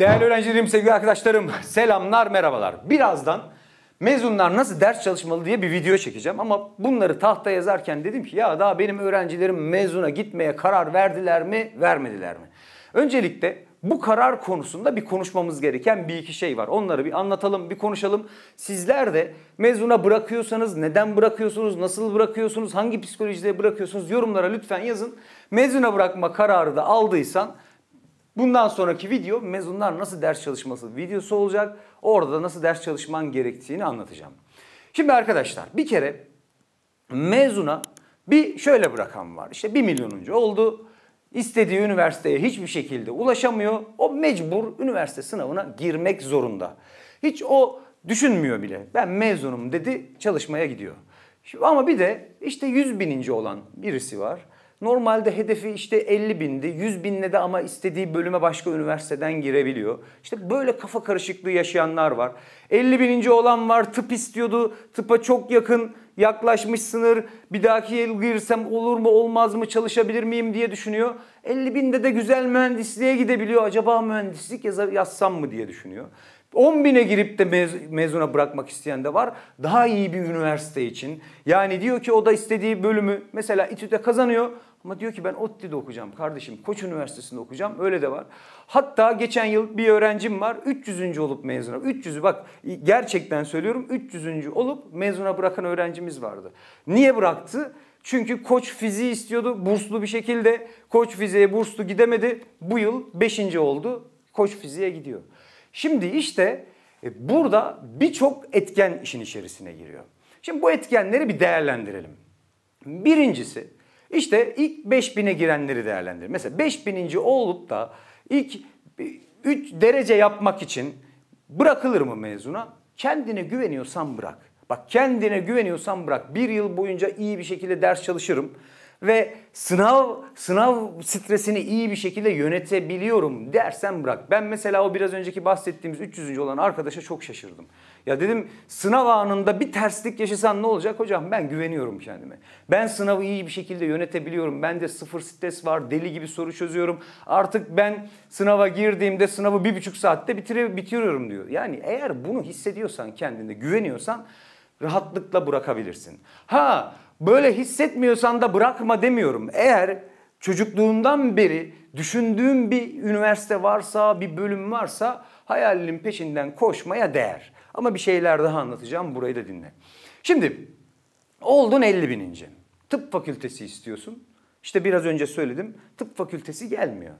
Değerli öğrencilerim, sevgili arkadaşlarım, selamlar, merhabalar. Birazdan mezunlar nasıl ders çalışmalı diye bir video çekeceğim. Ama bunları tahta yazarken dedim ki ya daha benim öğrencilerim mezuna gitmeye karar verdiler mi, vermediler mi? Öncelikle bu karar konusunda bir konuşmamız gereken bir iki şey var. Onları bir anlatalım, bir konuşalım. Sizler de mezuna bırakıyorsanız neden bırakıyorsunuz, nasıl bırakıyorsunuz, hangi psikolojide bırakıyorsunuz yorumlara lütfen yazın. Mezuna bırakma kararı da aldıysan Bundan sonraki video mezunlar nasıl ders çalışması videosu olacak. Orada da nasıl ders çalışman gerektiğini anlatacağım. Şimdi arkadaşlar bir kere mezuna bir şöyle bir rakam var. İşte 1 milyonuncu oldu. İstediği üniversiteye hiçbir şekilde ulaşamıyor. O mecbur üniversite sınavına girmek zorunda. Hiç o düşünmüyor bile. Ben mezunum dedi çalışmaya gidiyor. Ama bir de işte 100 bininci olan birisi var. Normalde hedefi işte 50 bindi, 100 binle de ama istediği bölüme başka üniversiteden girebiliyor. İşte böyle kafa karışıklığı yaşayanlar var. 50 bininci olan var, tıp istiyordu, tıpa çok yakın yaklaşmış sınır, bir dahaki yıl girsem olur mu olmaz mı çalışabilir miyim diye düşünüyor. 50 binde de güzel mühendisliğe gidebiliyor, acaba mühendislik yaz yazsam mı diye düşünüyor. 10 bine girip de mez- mezuna bırakmak isteyen de var. Daha iyi bir üniversite için. Yani diyor ki o da istediği bölümü mesela İTÜ'de kazanıyor ama diyor ki ben ODTÜ'de okuyacağım kardeşim. Koç Üniversitesi'nde okuyacağım. Öyle de var. Hatta geçen yıl bir öğrencim var. 300. olup mezuna. 300'ü bak gerçekten söylüyorum. 300. olup mezuna bırakan öğrencimiz vardı. Niye bıraktı? Çünkü koç fiziği istiyordu. Burslu bir şekilde. Koç fiziğe burslu gidemedi. Bu yıl 5. oldu. Koç fiziğe gidiyor. Şimdi işte e, burada birçok etken işin içerisine giriyor. Şimdi bu etkenleri bir değerlendirelim. Birincisi işte ilk 5000'e girenleri değerlendirir. Mesela 5000. olup da ilk 3 derece yapmak için bırakılır mı mezuna? Kendine güveniyorsan bırak. Bak kendine güveniyorsan bırak. Bir yıl boyunca iyi bir şekilde ders çalışırım ve sınav sınav stresini iyi bir şekilde yönetebiliyorum dersen bırak. Ben mesela o biraz önceki bahsettiğimiz 300. olan arkadaşa çok şaşırdım. Ya dedim sınav anında bir terslik yaşasan ne olacak? Hocam ben güveniyorum kendime. Ben sınavı iyi bir şekilde yönetebiliyorum. Ben de sıfır stres var. Deli gibi soru çözüyorum. Artık ben sınava girdiğimde sınavı bir buçuk saatte bitire, bitiriyorum diyor. Yani eğer bunu hissediyorsan kendinde güveniyorsan rahatlıkla bırakabilirsin. Ha böyle hissetmiyorsan da bırakma demiyorum. Eğer çocukluğundan beri düşündüğün bir üniversite varsa, bir bölüm varsa hayalinin peşinden koşmaya değer. Ama bir şeyler daha anlatacağım. Burayı da dinle. Şimdi oldun 50 bininci. Tıp fakültesi istiyorsun. İşte biraz önce söyledim. Tıp fakültesi gelmiyor.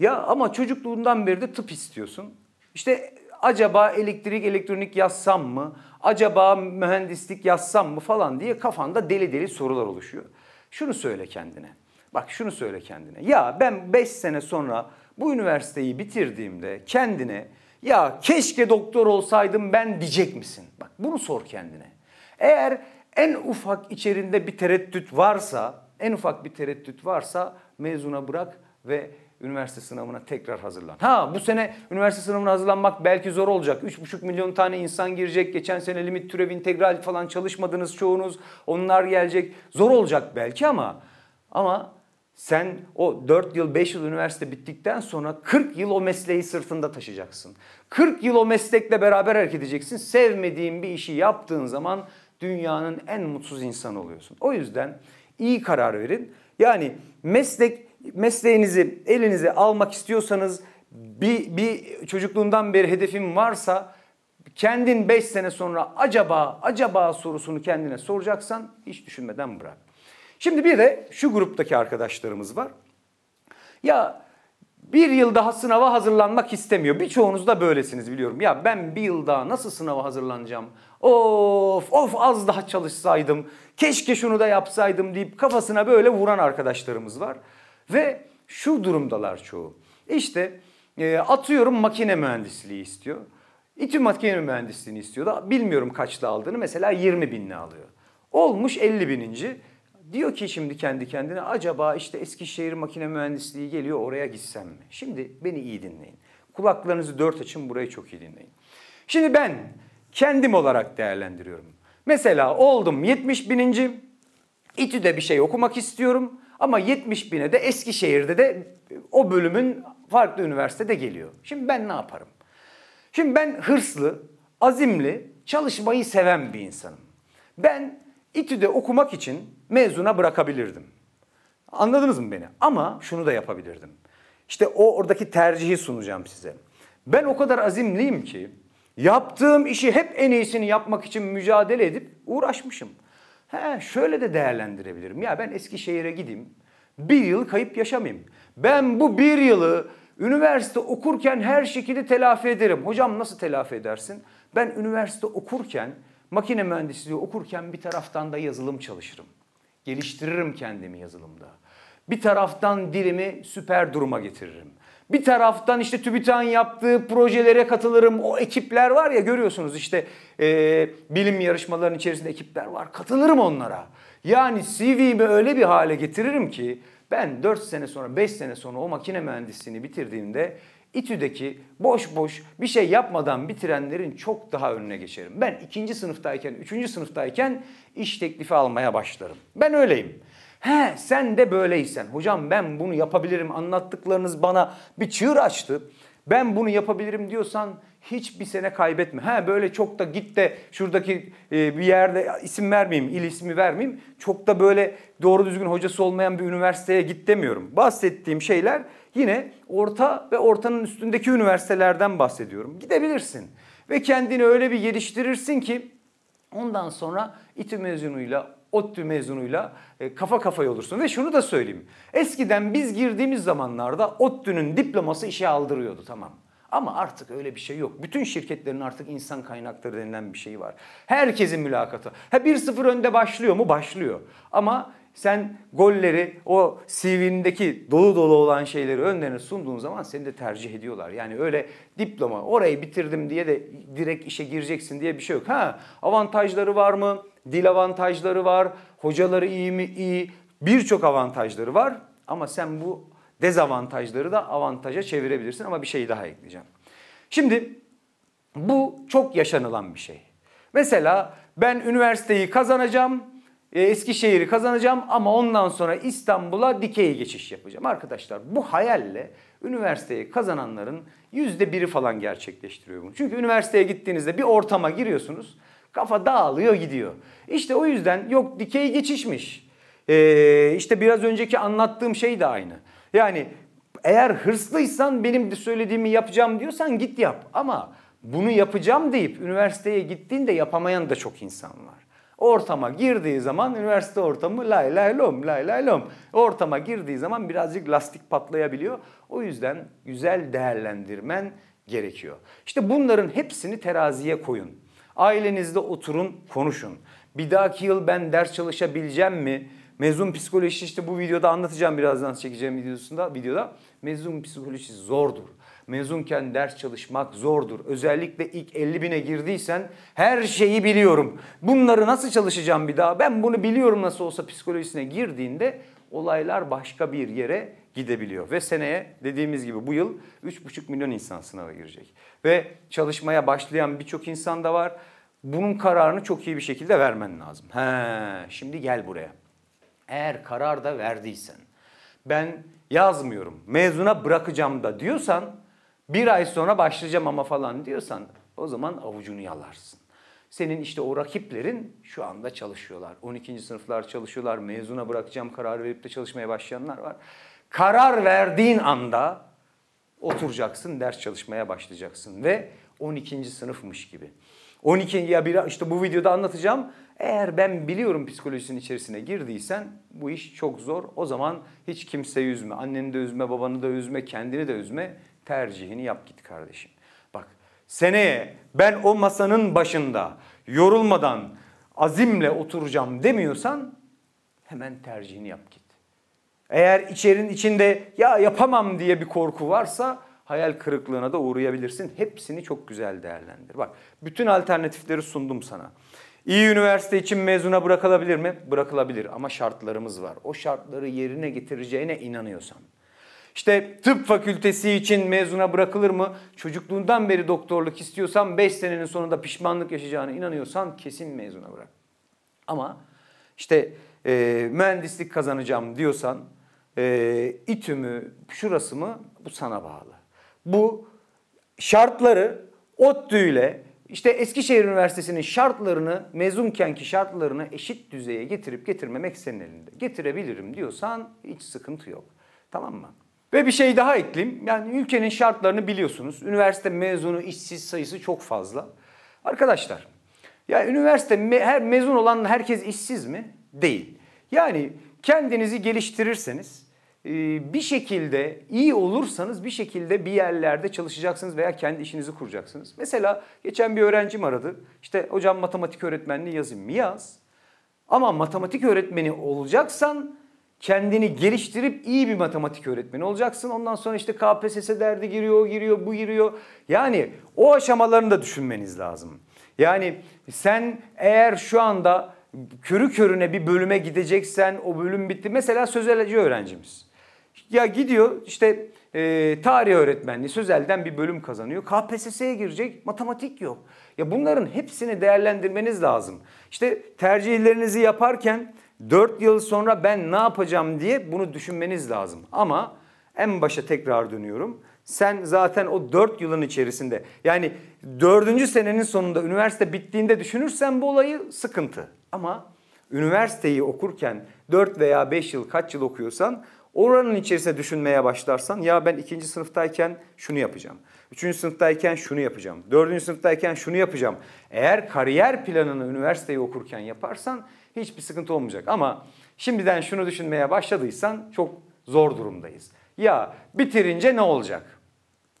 Ya ama çocukluğundan beri de tıp istiyorsun. İşte acaba elektrik elektronik yazsam mı? Acaba mühendislik yazsam mı falan diye kafanda deli deli sorular oluşuyor. Şunu söyle kendine. Bak şunu söyle kendine. Ya ben 5 sene sonra bu üniversiteyi bitirdiğimde kendine ya keşke doktor olsaydım ben diyecek misin? Bak bunu sor kendine. Eğer en ufak içerinde bir tereddüt varsa, en ufak bir tereddüt varsa mezuna bırak ve üniversite sınavına tekrar hazırlan. Ha bu sene üniversite sınavına hazırlanmak belki zor olacak. 3,5 milyon tane insan girecek. Geçen sene limit türev integral falan çalışmadınız çoğunuz. Onlar gelecek. Zor olacak belki ama ama sen o 4 yıl 5 yıl üniversite bittikten sonra 40 yıl o mesleği sırtında taşıyacaksın. 40 yıl o meslekle beraber hareket edeceksin. Sevmediğin bir işi yaptığın zaman dünyanın en mutsuz insanı oluyorsun. O yüzden iyi karar verin. Yani meslek mesleğinizi elinize almak istiyorsanız bir, bir çocukluğundan beri hedefin varsa kendin 5 sene sonra acaba acaba sorusunu kendine soracaksan hiç düşünmeden bırak. Şimdi bir de şu gruptaki arkadaşlarımız var. Ya bir yıl daha sınava hazırlanmak istemiyor. Birçoğunuz da böylesiniz biliyorum. Ya ben bir yıl daha nasıl sınava hazırlanacağım? Of of az daha çalışsaydım. Keşke şunu da yapsaydım deyip kafasına böyle vuran arkadaşlarımız var. Ve şu durumdalar çoğu. İşte e, atıyorum makine mühendisliği istiyor. İTÜ makine mühendisliğini istiyor da bilmiyorum kaçta aldığını mesela 20 binli alıyor. Olmuş 50 bininci. Diyor ki şimdi kendi kendine acaba işte Eskişehir Makine Mühendisliği geliyor oraya gitsem mi? Şimdi beni iyi dinleyin. Kulaklarınızı dört açın burayı çok iyi dinleyin. Şimdi ben kendim olarak değerlendiriyorum. Mesela oldum 70 bininci. İTÜ'de bir şey okumak istiyorum. Ama 70 bine de Eskişehir'de de o bölümün farklı üniversitede geliyor. Şimdi ben ne yaparım? Şimdi ben hırslı, azimli, çalışmayı seven bir insanım. Ben İTÜ'de okumak için mezuna bırakabilirdim. Anladınız mı beni? Ama şunu da yapabilirdim. İşte o oradaki tercihi sunacağım size. Ben o kadar azimliyim ki yaptığım işi hep en iyisini yapmak için mücadele edip uğraşmışım. He, şöyle de değerlendirebilirim. Ya ben Eskişehir'e gideyim. Bir yıl kayıp yaşamayayım. Ben bu bir yılı üniversite okurken her şekilde telafi ederim. Hocam nasıl telafi edersin? Ben üniversite okurken Makine mühendisliği okurken bir taraftan da yazılım çalışırım. Geliştiririm kendimi yazılımda. Bir taraftan dilimi süper duruma getiririm. Bir taraftan işte TÜBİTAK'ın yaptığı projelere katılırım. O ekipler var ya görüyorsunuz işte e, bilim yarışmalarının içerisinde ekipler var. Katılırım onlara. Yani CV'mi öyle bir hale getiririm ki ben 4 sene sonra 5 sene sonra o makine mühendisliğini bitirdiğimde İTÜ'deki boş boş bir şey yapmadan bitirenlerin çok daha önüne geçerim. Ben ikinci sınıftayken, üçüncü sınıftayken iş teklifi almaya başlarım. Ben öyleyim. He sen de böyleysen. Hocam ben bunu yapabilirim. Anlattıklarınız bana bir çığır açtı. Ben bunu yapabilirim diyorsan hiçbir sene kaybetme. Ha böyle çok da git de şuradaki e, bir yerde isim vermeyeyim, il ismi vermeyeyim. Çok da böyle doğru düzgün hocası olmayan bir üniversiteye git demiyorum. Bahsettiğim şeyler Yine orta ve ortanın üstündeki üniversitelerden bahsediyorum. Gidebilirsin ve kendini öyle bir geliştirirsin ki ondan sonra İTÜ mezunuyla ODTÜ mezunuyla e, kafa kafaya olursun. Ve şunu da söyleyeyim. Eskiden biz girdiğimiz zamanlarda ODTÜ'nün diploması işe aldırıyordu tamam. Ama artık öyle bir şey yok. Bütün şirketlerin artık insan kaynakları denilen bir şeyi var. Herkesin mülakatı. Ha 1-0 önde başlıyor mu? Başlıyor. Ama sen golleri o CV'ndeki dolu dolu olan şeyleri önlerine sunduğun zaman seni de tercih ediyorlar. Yani öyle diploma orayı bitirdim diye de direkt işe gireceksin diye bir şey yok. Ha avantajları var mı? Dil avantajları var. Hocaları iyi mi? İyi. Birçok avantajları var ama sen bu dezavantajları da avantaja çevirebilirsin ama bir şey daha ekleyeceğim. Şimdi bu çok yaşanılan bir şey. Mesela ben üniversiteyi kazanacağım ee, Eskişehir'i kazanacağım ama ondan sonra İstanbul'a dikey geçiş yapacağım. Arkadaşlar bu hayalle üniversiteyi kazananların yüzde biri falan gerçekleştiriyor bunu. Çünkü üniversiteye gittiğinizde bir ortama giriyorsunuz. Kafa dağılıyor gidiyor. İşte o yüzden yok dikey geçişmiş. Ee, işte biraz önceki anlattığım şey de aynı. Yani eğer hırslıysan benim de söylediğimi yapacağım diyorsan git yap. Ama bunu yapacağım deyip üniversiteye gittiğinde yapamayan da çok insan var ortama girdiği zaman üniversite ortamı lay lay lom lay lay lom. Ortama girdiği zaman birazcık lastik patlayabiliyor. O yüzden güzel değerlendirmen gerekiyor. İşte bunların hepsini teraziye koyun. Ailenizde oturun, konuşun. Bir dahaki yıl ben ders çalışabileceğim mi? Mezun psikoloji işte bu videoda anlatacağım birazdan çekeceğim videosunda videoda. Mezun psikoloji zordur mezunken ders çalışmak zordur. Özellikle ilk 50 bine girdiysen her şeyi biliyorum. Bunları nasıl çalışacağım bir daha ben bunu biliyorum nasıl olsa psikolojisine girdiğinde olaylar başka bir yere gidebiliyor. Ve seneye dediğimiz gibi bu yıl 3,5 milyon insan sınava girecek. Ve çalışmaya başlayan birçok insan da var. Bunun kararını çok iyi bir şekilde vermen lazım. He, şimdi gel buraya. Eğer karar da verdiysen ben yazmıyorum, mezuna bırakacağım da diyorsan bir ay sonra başlayacağım ama falan diyorsan o zaman avucunu yalarsın. Senin işte o rakiplerin şu anda çalışıyorlar. 12. sınıflar çalışıyorlar. Mezuna bırakacağım karar verip de çalışmaya başlayanlar var. Karar verdiğin anda oturacaksın, ders çalışmaya başlayacaksın ve 12. sınıfmış gibi. 12. ya bir işte bu videoda anlatacağım. Eğer ben biliyorum psikolojisinin içerisine girdiysen bu iş çok zor. O zaman hiç kimseyi üzme. Anneni de üzme, babanı da üzme, kendini de üzme. Tercihini yap git kardeşim. Bak seneye ben o masanın başında yorulmadan azimle oturacağım demiyorsan hemen tercihini yap git. Eğer içerin içinde ya yapamam diye bir korku varsa hayal kırıklığına da uğrayabilirsin. Hepsini çok güzel değerlendir. Bak bütün alternatifleri sundum sana. İyi üniversite için mezuna bırakılabilir mi? Bırakılabilir ama şartlarımız var. O şartları yerine getireceğine inanıyorsan. İşte tıp fakültesi için mezuna bırakılır mı? Çocukluğundan beri doktorluk istiyorsan 5 senenin sonunda pişmanlık yaşayacağına inanıyorsan kesin mezuna bırak. Ama işte e, mühendislik kazanacağım diyorsan e, itümü, şurası mı bu sana bağlı. Bu şartları ODTÜ ile işte Eskişehir Üniversitesi'nin şartlarını, mezunkenki şartlarını eşit düzeye getirip getirmemek senin elinde. Getirebilirim diyorsan hiç sıkıntı yok. Tamam mı? Ve bir şey daha ekleyeyim. Yani ülkenin şartlarını biliyorsunuz. Üniversite mezunu işsiz sayısı çok fazla. Arkadaşlar ya üniversite me her mezun olan herkes işsiz mi? Değil. Yani kendinizi geliştirirseniz e, bir şekilde iyi olursanız bir şekilde bir yerlerde çalışacaksınız veya kendi işinizi kuracaksınız. Mesela geçen bir öğrencim aradı. İşte hocam matematik öğretmenliği yazayım mı? Yaz. Ama matematik öğretmeni olacaksan kendini geliştirip iyi bir matematik öğretmeni olacaksın. Ondan sonra işte KPSS derdi giriyor, giriyor, bu giriyor. Yani o aşamalarını da düşünmeniz lazım. Yani sen eğer şu anda körü körüne bir bölüme gideceksen o bölüm bitti. Mesela sözelci öğrencimiz. Ya gidiyor işte e, tarih öğretmenliği sözelden bir bölüm kazanıyor. KPSS'ye girecek matematik yok. Ya bunların hepsini değerlendirmeniz lazım. İşte tercihlerinizi yaparken 4 yıl sonra ben ne yapacağım diye bunu düşünmeniz lazım. Ama en başa tekrar dönüyorum. Sen zaten o 4 yılın içerisinde yani 4. senenin sonunda üniversite bittiğinde düşünürsen bu olayı sıkıntı. Ama üniversiteyi okurken 4 veya 5 yıl kaç yıl okuyorsan oranın içerisinde düşünmeye başlarsan ya ben 2. sınıftayken şunu yapacağım. 3. sınıftayken şunu yapacağım. 4. sınıftayken şunu yapacağım. Eğer kariyer planını üniversiteyi okurken yaparsan Hiçbir sıkıntı olmayacak ama şimdiden şunu düşünmeye başladıysan çok zor durumdayız. Ya bitirince ne olacak?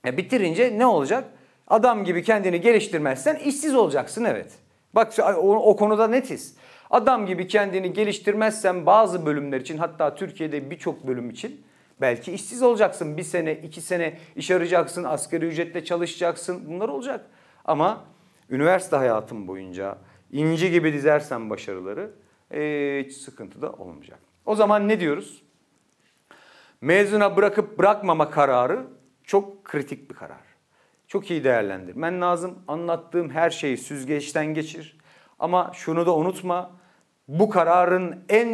Ya bitirince ne olacak? Adam gibi kendini geliştirmezsen işsiz olacaksın evet. Bak o, o konuda netiz. Adam gibi kendini geliştirmezsen bazı bölümler için hatta Türkiye'de birçok bölüm için belki işsiz olacaksın. Bir sene, iki sene iş arayacaksın, asgari ücretle çalışacaksın bunlar olacak. Ama üniversite hayatım boyunca inci gibi dizersen başarıları e, hiç sıkıntı da olmayacak. O zaman ne diyoruz? Mezuna bırakıp bırakmama kararı çok kritik bir karar. Çok iyi değerlendir. Ben lazım. Anlattığım her şeyi süzgeçten geçir. Ama şunu da unutma. Bu kararın en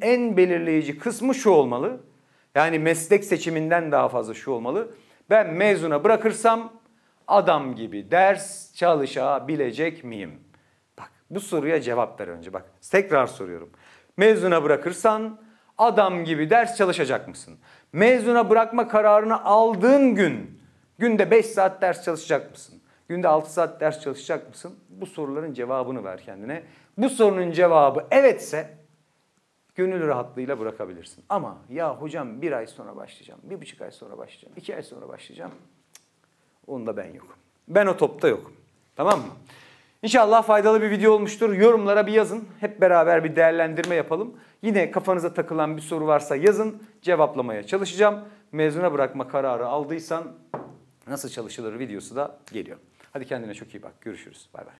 en belirleyici kısmı şu olmalı. Yani meslek seçiminden daha fazla şu olmalı. Ben mezuna bırakırsam adam gibi ders çalışabilecek miyim? Bu soruya cevap ver önce. Bak tekrar soruyorum. Mezuna bırakırsan adam gibi ders çalışacak mısın? Mezuna bırakma kararını aldığın gün günde 5 saat ders çalışacak mısın? Günde 6 saat ders çalışacak mısın? Bu soruların cevabını ver kendine. Bu sorunun cevabı evetse gönül rahatlığıyla bırakabilirsin. Ama ya hocam bir ay sonra başlayacağım, bir buçuk ay sonra başlayacağım, iki ay sonra başlayacağım. Onda ben yokum. Ben o topta yokum. Tamam mı? İnşallah faydalı bir video olmuştur. Yorumlara bir yazın. Hep beraber bir değerlendirme yapalım. Yine kafanıza takılan bir soru varsa yazın. Cevaplamaya çalışacağım. Mezuna bırakma kararı aldıysan nasıl çalışılır videosu da geliyor. Hadi kendine çok iyi bak. Görüşürüz. Bay bay.